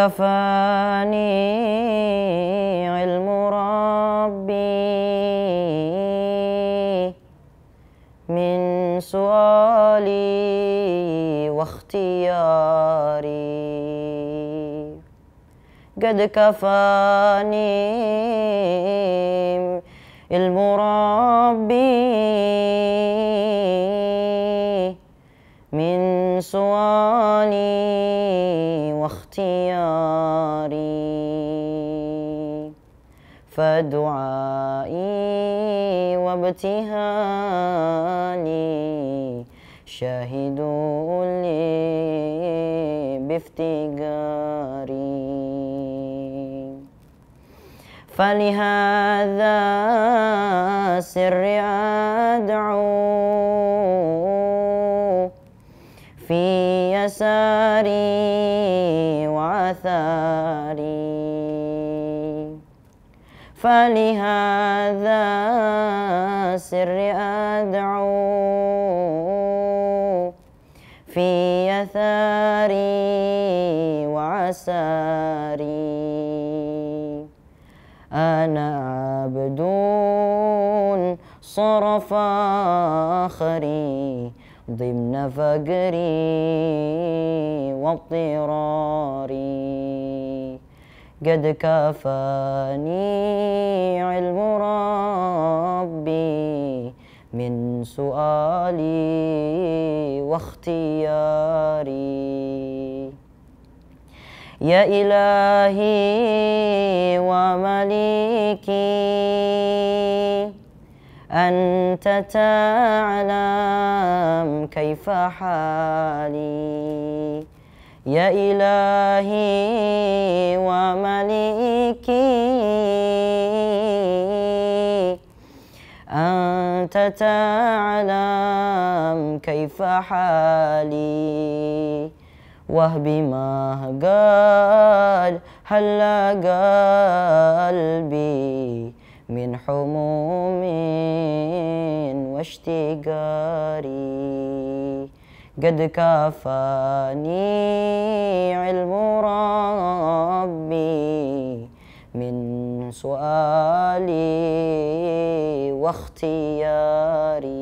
كفاني علم ربي من سؤالي واختياري قد كفاني علم ربي من سؤالي واختياري فدعائي وابتهالي شاهدوا لي بافتقاري فلهذا سر أدعو في يساري آثاري فلهذا سر أدعو في يثاري وعساري أنا عبد صرف آخرين ضمن فقري واضطراري قد كفاني علم ربي من سؤالي واختياري يا إلهي ومليكي أنت تعلم كيف حالي يا إلهي ومليكي أنت تعلم كيف حالي وهب ما قال هلا قلبي من حموم واشتقاري قد كفاني علم ربي من سؤالي واختياري